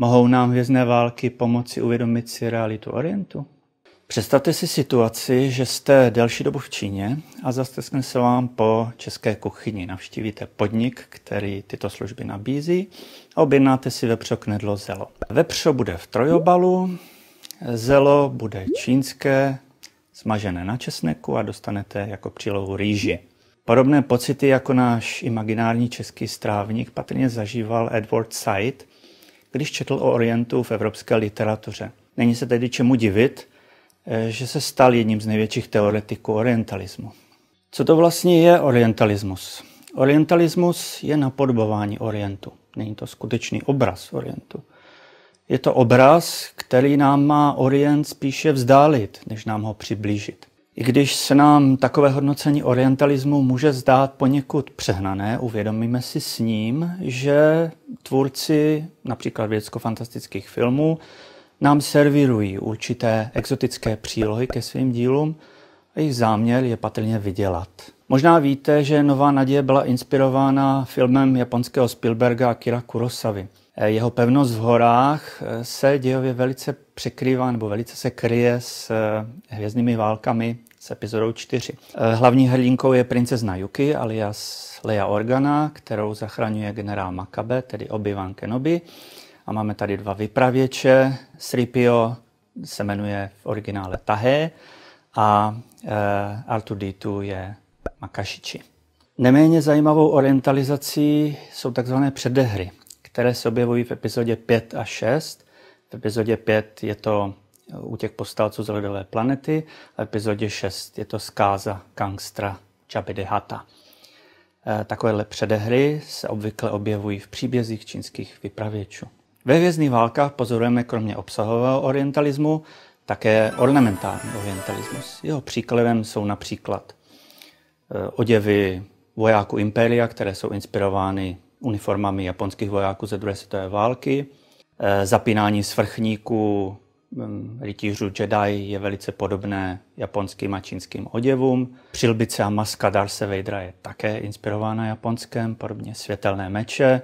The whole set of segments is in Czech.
Mohou nám hvězdné války pomoci uvědomit si realitu Orientu? Představte si situaci, že jste delší dobu v Číně a zasteskne se vám po české kuchyni. Navštívíte podnik, který tyto služby nabízí a objednáte si vepřo knedlo zelo. Vepřo bude v trojobalu, zelo bude čínské, smažené na česneku a dostanete jako přílohu rýži. Podobné pocity jako náš imaginární český strávník patrně zažíval Edward Said – když četl o Orientu v evropské literatuře. Není se tedy čemu divit, eh, že se stal jedním z největších teoretiků orientalismu. Co to vlastně je orientalismus? Orientalismus je napodobování orientu. Není to skutečný obraz orientu. Je to obraz, který nám má orient spíše vzdálit, než nám ho přiblížit. I když se nám takové hodnocení orientalismu může zdát poněkud přehnané, uvědomíme si s ním, že tvůrci například vědecko-fantastických filmů nám servírují určité exotické přílohy ke svým dílům a jejich záměr je patrně vydělat. Možná víte, že Nová naděje byla inspirována filmem japonského Spielberga Akira Kurosavy. Jeho pevnost v horách se dějově velice překrývá nebo velice se kryje s hvězdnými válkami s epizodou 4. Eh, hlavní hrdinkou je princezna Yuki alias Leia Organa, kterou zachraňuje generál Makabe, tedy Obi-Wan Kenobi. A máme tady dva vypravěče. Sripio se jmenuje v originále Tahé a eh, Artur 2 d je Makašiči. Neméně zajímavou orientalizací jsou tzv. předehry, které se objevují v epizodě 5 a 6. V epizodě 5 je to u těch postalců z ledové planety. V epizodě 6 je to zkáza gangstra Chabidehata. Eh, takovéhle předehry se obvykle objevují v příbězích čínských vypravěčů. Ve vězných válkách pozorujeme kromě obsahového orientalismu také ornamentální orientalismus. Jeho příkladem jsou například eh, oděvy vojáků impéria, které jsou inspirovány uniformami japonských vojáků ze druhé světové války, eh, zapínání svrchníků rytířů hm, Jedi je velice podobné japonským a čínským oděvům. Přilbice a maska Darse Vadera je také inspirována japonském, podobně světelné meče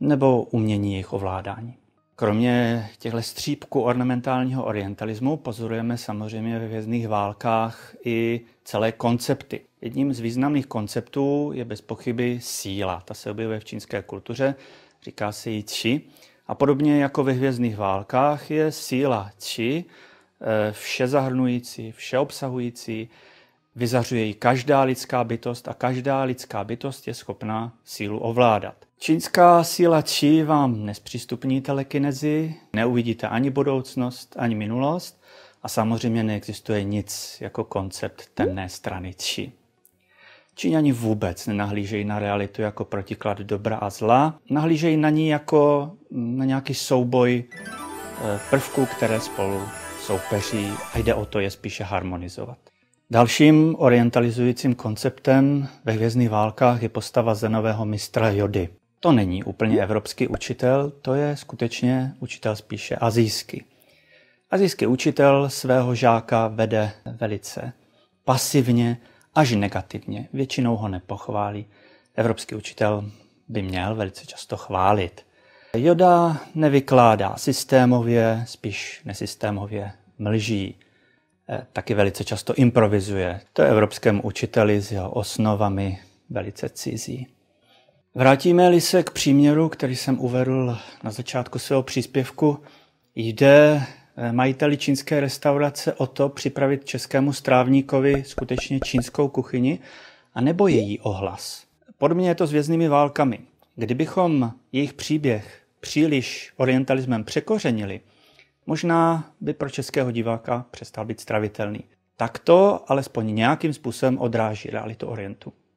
nebo umění jejich ovládání. Kromě těchto střípků ornamentálního orientalismu pozorujeme samozřejmě ve vězných válkách i celé koncepty. Jedním z významných konceptů je bez pochyby síla. Ta se objevuje v čínské kultuře, říká se jí qi a podobně jako ve Hvězdných válkách je síla vše eh, všezahrnující, všeobsahující, vyzařuje ji každá lidská bytost a každá lidská bytost je schopná sílu ovládat. Čínská síla či vám nespřístupní telekinezi, neuvidíte ani budoucnost, ani minulost a samozřejmě neexistuje nic jako koncept temné strany Či Číňani vůbec nenahlížejí na realitu jako protiklad dobra a zla, nahlížejí na ní jako na nějaký souboj eh, prvků, které spolu soupeří a jde o to je spíše harmonizovat. Dalším orientalizujícím konceptem ve Hvězdných válkách je postava zenového mistra Jody. To není úplně evropský učitel, to je skutečně učitel spíše azijský. Azijský učitel svého žáka vede velice pasivně až negativně. Většinou ho nepochválí. Evropský učitel by měl velice často chválit. Joda nevykládá systémově, spíš nesystémově mlží. Eh, taky velice často improvizuje. To je evropskému učiteli s jeho osnovami velice cizí. Vrátíme-li se k příměru, který jsem uvedl na začátku svého příspěvku, jde eh, majiteli čínské restaurace o to připravit českému strávníkovi skutečně čínskou kuchyni, a nebo její ohlas. Podobně je to s věznými válkami. Kdybychom jejich příběh příliš orientalismem překořenili, možná by pro českého diváka přestal být stravitelný. Takto alespoň nějakým způsobem odráží realitu Orientu.